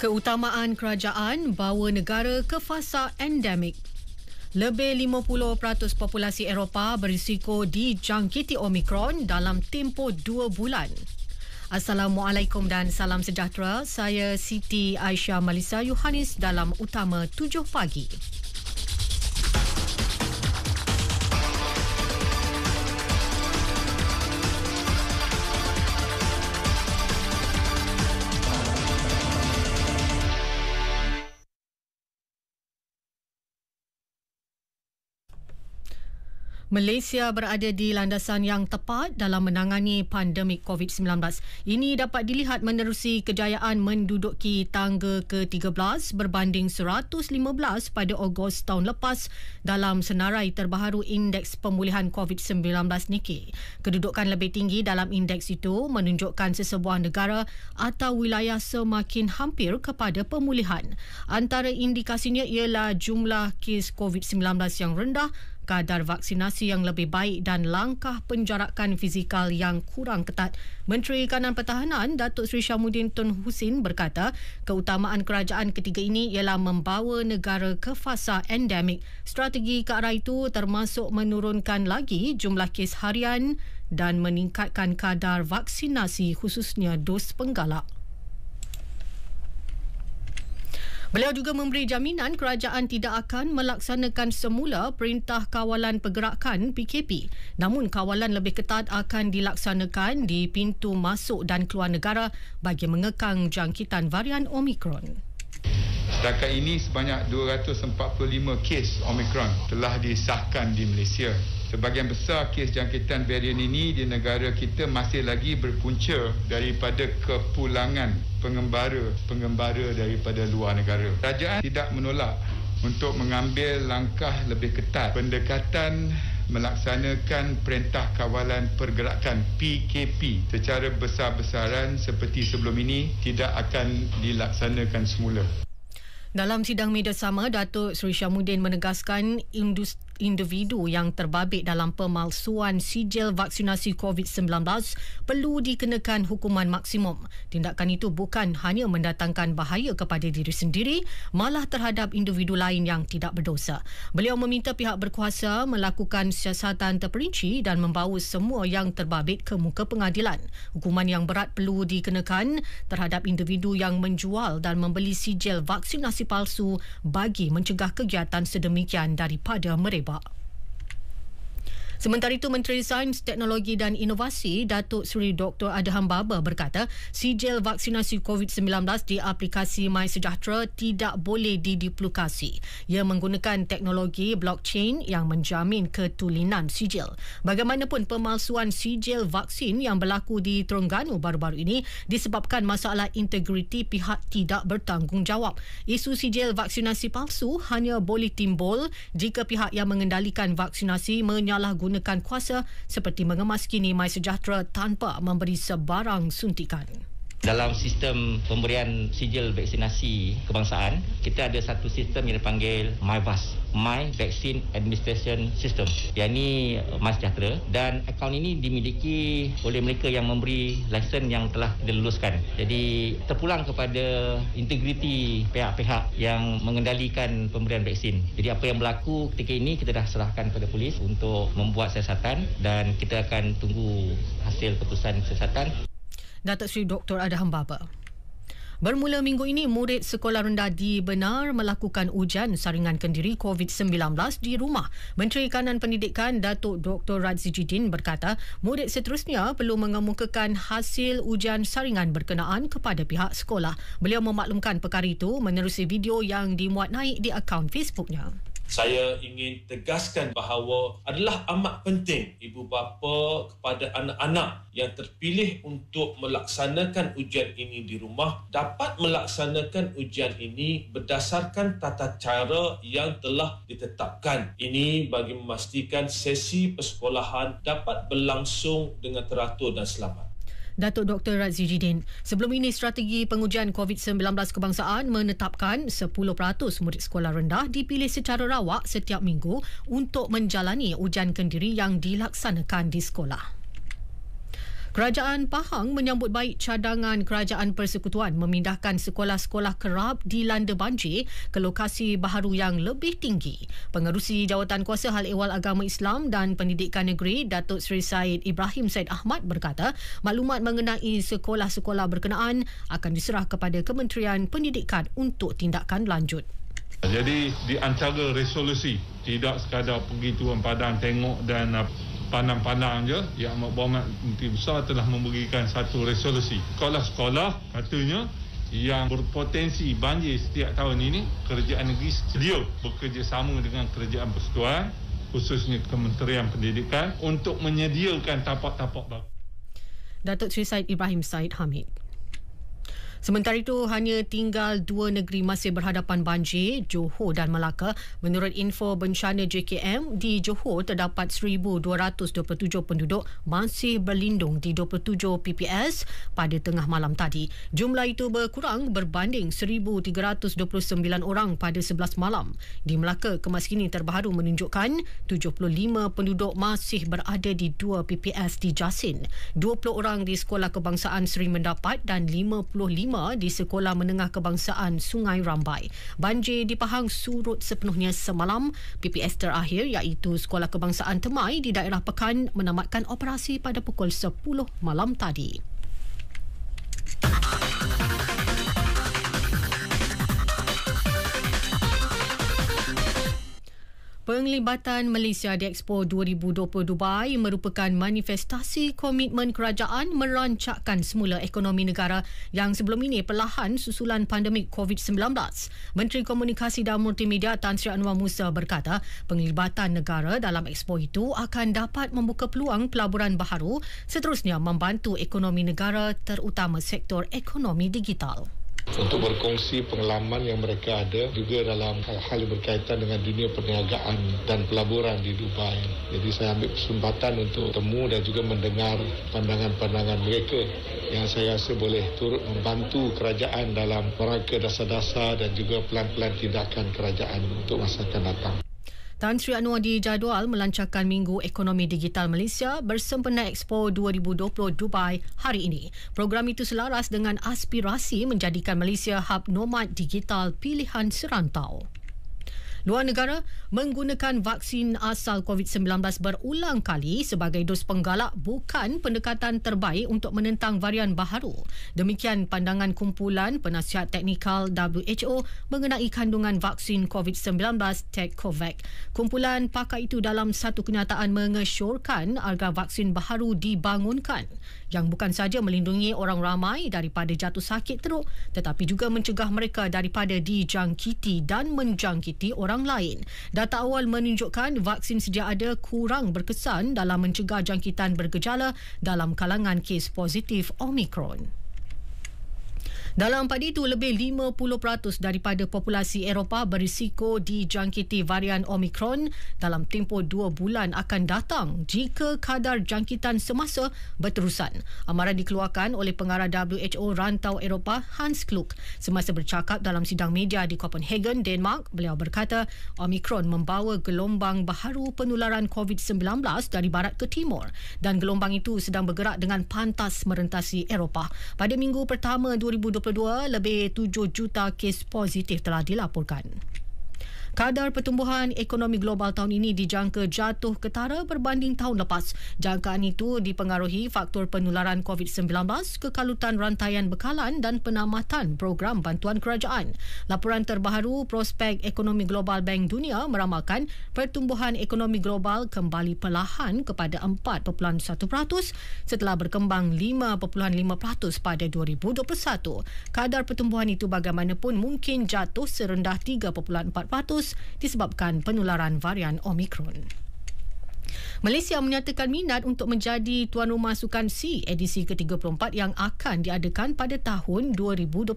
Keutamaan kerajaan bawa negara ke fasa endemik. Lebih 50% populasi Eropah berisiko dijangkiti Omicron dalam tempoh dua bulan. Assalamualaikum dan salam sejahtera. Saya Siti Aisyah Malisa Yohanis dalam Utama 7 pagi. Malaysia berada di landasan yang tepat dalam menangani pandemik COVID-19. Ini dapat dilihat menerusi kejayaan menduduki tangga ke-13 berbanding 115 pada Ogos tahun lepas dalam senarai terbaru Indeks Pemulihan COVID-19 Nikkei. Kedudukan lebih tinggi dalam indeks itu menunjukkan sesebuah negara atau wilayah semakin hampir kepada pemulihan. Antara indikasinya ialah jumlah kes COVID-19 yang rendah kadar vaksinasi yang lebih baik dan langkah penjarakan fizikal yang kurang ketat. Menteri Kanan Pertahanan Datuk Seri Syamuddin Tun Husin berkata, keutamaan kerajaan ketiga ini ialah membawa negara ke fasa endemik. Strategi ke arah itu termasuk menurunkan lagi jumlah kes harian dan meningkatkan kadar vaksinasi khususnya dos penggalak. Beliau juga memberi jaminan kerajaan tidak akan melaksanakan semula perintah kawalan pergerakan PKP. Namun kawalan lebih ketat akan dilaksanakan di pintu masuk dan keluar negara bagi mengekang jangkitan varian Omicron. Setakat ini sebanyak 245 kes Omicron telah disahkan di Malaysia sebagian besar kes jangkitan varian ini di negara kita masih lagi berpunca daripada kepulangan pengembara-pengembara daripada luar negara. Kerajaan tidak menolak untuk mengambil langkah lebih ketat pendekatan melaksanakan Perintah Kawalan Pergerakan PKP secara besar-besaran seperti sebelum ini tidak akan dilaksanakan semula. Dalam sidang media sama, Datuk Seri Syamuddin menegaskan industri individu yang terbabit dalam pemalsuan sijil vaksinasi COVID-19 perlu dikenakan hukuman maksimum. Tindakan itu bukan hanya mendatangkan bahaya kepada diri sendiri, malah terhadap individu lain yang tidak berdosa. Beliau meminta pihak berkuasa melakukan siasatan terperinci dan membawa semua yang terbabit ke muka pengadilan. Hukuman yang berat perlu dikenakan terhadap individu yang menjual dan membeli sijil vaksinasi palsu bagi mencegah kegiatan sedemikian daripada mereka. about Sementara itu, Menteri Sains, Teknologi dan Inovasi Datuk Seri Dr. Adham Baba berkata, sijil vaksinasi COVID-19 di aplikasi MySejahtera tidak boleh didiplikasi. Ia menggunakan teknologi blockchain yang menjamin ketulinan sijil. Bagaimanapun, pemalsuan sijil vaksin yang berlaku di Terengganu baru-baru ini disebabkan masalah integriti pihak tidak bertanggungjawab. Isu sijil vaksinasi palsu hanya boleh timbul jika pihak yang mengendalikan vaksinasi menyalahgunakan menggunakan kuasa seperti mengemas kini MySejahtera tanpa memberi sebarang suntikan dalam sistem pemberian sijil vaksinasi kebangsaan kita ada satu sistem yang dipanggil MyVas My Vaccine Administration System yang ini eh, MySejahtera dan akaun ini dimiliki oleh mereka yang memberi lesen yang telah diluluskan jadi terpulang kepada integriti pihak-pihak yang mengendalikan pemberian vaksin jadi apa yang berlaku ketika ini kita dah serahkan kepada polis untuk membuat siasatan dan kita akan tunggu hasil keputusan siasatan Datuk Seri Dr. Adham Baba. Bermula minggu ini, murid sekolah rendah di Benar melakukan ujian saringan kendiri COVID-19 di rumah. Menteri Kanan Pendidikan Datuk Dr. Razijidin berkata, murid seterusnya perlu mengemukakan hasil ujian saringan berkenaan kepada pihak sekolah. Beliau memaklumkan perkara itu menerusi video yang dimuat naik di akaun Facebooknya saya ingin tegaskan bahawa adalah amat penting ibu bapa kepada anak-anak yang terpilih untuk melaksanakan ujian ini di rumah dapat melaksanakan ujian ini berdasarkan tata cara yang telah ditetapkan. Ini bagi memastikan sesi persekolahan dapat berlangsung dengan teratur dan selamat. Datuk Dr. Razi Jidin. Sebelum ini, strategi pengujian COVID-19 kebangsaan menetapkan 10% murid sekolah rendah dipilih secara rawak setiap minggu untuk menjalani ujian kendiri yang dilaksanakan di sekolah. Kerajaan Pahang menyambut baik cadangan Kerajaan Persekutuan memindahkan sekolah-sekolah kerap dilanda banjir ke lokasi baharu yang lebih tinggi. Pengerusi Jawatan Kuasa Hal Ehwal Agama Islam dan Pendidikan Negeri Datuk Seri Said Ibrahim Said Ahmad berkata, maklumat mengenai sekolah-sekolah berkenaan akan diserah kepada Kementerian Pendidikan untuk tindakan lanjut. Jadi di antara resolusi tidak sekadar pergi turun padang tengok dan uh, pandang-pandang je Yang Amat Berhormat Menteri Besar telah memberikan satu resolusi Sekolah-sekolah katanya yang berpotensi banjir setiap tahun ini kerajaan negeri sedia bekerjasama dengan kerajaan persekutuan khususnya Kementerian Pendidikan untuk menyediakan tapak-tapak baru. Datuk Seri Said Ibrahim Said Hamid. Sementara itu, hanya tinggal dua negeri masih berhadapan banjir, Johor dan Melaka. Menurut info bencana JKM, di Johor terdapat 1,227 penduduk masih berlindung di 27 PPS pada tengah malam tadi. Jumlah itu berkurang berbanding 1,329 orang pada 11 malam. Di Melaka, Kemas kini terbaru menunjukkan 75 penduduk masih berada di 2 PPS di Jasin. 20 orang di Sekolah Kebangsaan Seri Mendapat dan 55 kelima di Sekolah Menengah Kebangsaan Sungai Rambai. Banjir di Pahang surut sepenuhnya semalam. PPS terakhir iaitu Sekolah Kebangsaan Temai di daerah Pekan menamatkan operasi pada pukul 10 malam tadi. penglibatan Malaysia di Expo 2020 Dubai merupakan manifestasi komitmen kerajaan merancakkan semula ekonomi negara yang sebelum ini perlahan susulan pandemik COVID-19. Menteri Komunikasi dan Multimedia Tan Sri Anwar Musa berkata, penglibatan negara dalam Expo itu akan dapat membuka peluang pelaburan baharu seterusnya membantu ekonomi negara terutama sektor ekonomi digital untuk berkongsi pengalaman yang mereka ada juga dalam hal-hal berkaitan dengan dunia perniagaan dan pelaburan di Dubai. Jadi saya ambil kesempatan untuk temu dan juga mendengar pandangan-pandangan mereka yang saya rasa boleh turut membantu kerajaan dalam rangka dasar-dasar dan juga pelan-pelan tindakan kerajaan untuk masa akan datang. Tan Sri Anwar dijadual melancarkan Minggu Ekonomi Digital Malaysia bersempena Expo 2020 Dubai hari ini. Program itu selaras dengan aspirasi menjadikan Malaysia hub nomad digital pilihan serantau luar negara menggunakan vaksin asal COVID-19 berulang kali sebagai dos penggalak bukan pendekatan terbaik untuk menentang varian baharu. Demikian pandangan kumpulan penasihat teknikal WHO mengenai kandungan vaksin COVID-19 TechCovac. Kumpulan pakar itu dalam satu kenyataan mengesyorkan agar vaksin baharu dibangunkan yang bukan sahaja melindungi orang ramai daripada jatuh sakit teruk tetapi juga mencegah mereka daripada dijangkiti dan menjangkiti orang orang lain. Data awal menunjukkan vaksin sedia ada kurang berkesan dalam mencegah jangkitan bergejala dalam kalangan kes positif Omicron. Dalam padi itu, lebih 50% daripada populasi Eropah berisiko dijangkiti varian Omicron dalam tempoh dua bulan akan datang jika kadar jangkitan semasa berterusan. Amaran dikeluarkan oleh pengarah WHO rantau Eropah Hans Klug semasa bercakap dalam sidang media di Copenhagen, Denmark. Beliau berkata Omicron membawa gelombang baharu penularan COVID-19 dari barat ke timur dan gelombang itu sedang bergerak dengan pantas merentasi Eropah. Pada minggu pertama 2022, lebih 7 juta kes positif telah dilaporkan. Kadar pertumbuhan ekonomi global tahun ini dijangka jatuh ketara berbanding tahun lepas. Jangkaan itu dipengaruhi faktor penularan COVID-19, kekalutan rantaian bekalan dan penamatan program bantuan kerajaan. Laporan terbaru Prospek Ekonomi Global Bank Dunia meramalkan pertumbuhan ekonomi global kembali perlahan kepada 4.1% setelah berkembang 5.5% pada 2021. Kadar pertumbuhan itu bagaimanapun mungkin jatuh serendah 3.4% kasus disebabkan penularan varian Omicron. Malaysia menyatakan minat untuk menjadi tuan rumah sukan C edisi ke-34 yang akan diadakan pada tahun 2027.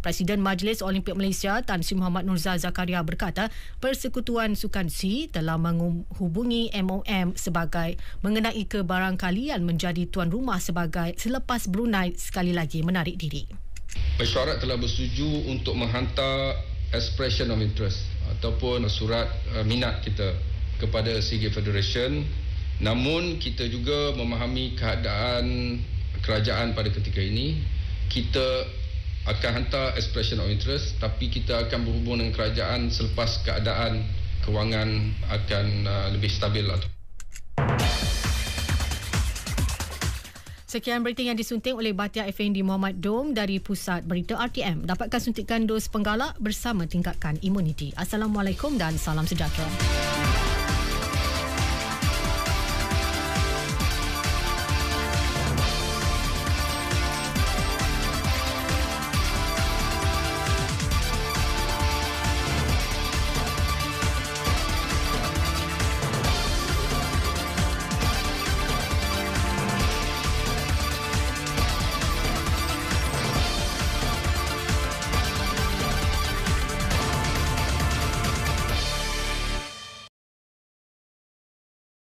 Presiden Majlis Olimpik Malaysia Tan Sri Muhammad Nurzal Zakaria berkata, Persekutuan Sukan C telah menghubungi MOM sebagai mengenai kebarangkalian menjadi tuan rumah sebagai selepas Brunei sekali lagi menarik diri. Mesyuarat telah bersetuju untuk menghantar expression of interest ataupun surat uh, minat kita kepada SIGI Federation namun kita juga memahami keadaan kerajaan pada ketika ini kita akan hantar expression of interest tapi kita akan berhubung dengan kerajaan selepas keadaan kewangan akan uh, lebih stabil lah. Sekian berita yang disunting oleh Batia Effendi Muhammad Dom dari Pusat Berita RTM. Dapatkan suntikan dos penggalak bersama tingkatkan imuniti. Assalamualaikum dan salam sejahtera.